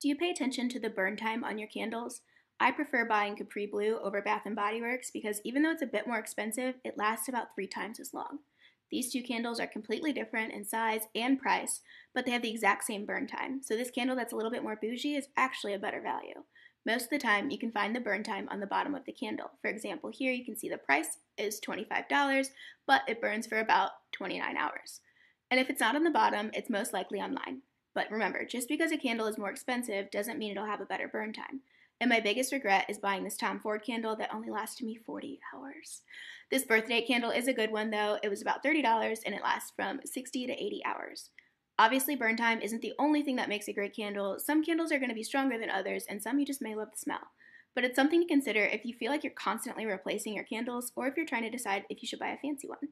Do you pay attention to the burn time on your candles? I prefer buying Capri Blue over Bath & Body Works because even though it's a bit more expensive, it lasts about three times as long. These two candles are completely different in size and price, but they have the exact same burn time, so this candle that's a little bit more bougie is actually a better value. Most of the time, you can find the burn time on the bottom of the candle. For example, here you can see the price is $25, but it burns for about 29 hours. And if it's not on the bottom, it's most likely online. But remember, just because a candle is more expensive doesn't mean it'll have a better burn time. And my biggest regret is buying this Tom Ford candle that only lasted me 40 hours. This birthday candle is a good one though. It was about $30 and it lasts from 60 to 80 hours. Obviously, burn time isn't the only thing that makes a great candle. Some candles are going to be stronger than others, and some you just may love the smell. But it's something to consider if you feel like you're constantly replacing your candles or if you're trying to decide if you should buy a fancy one.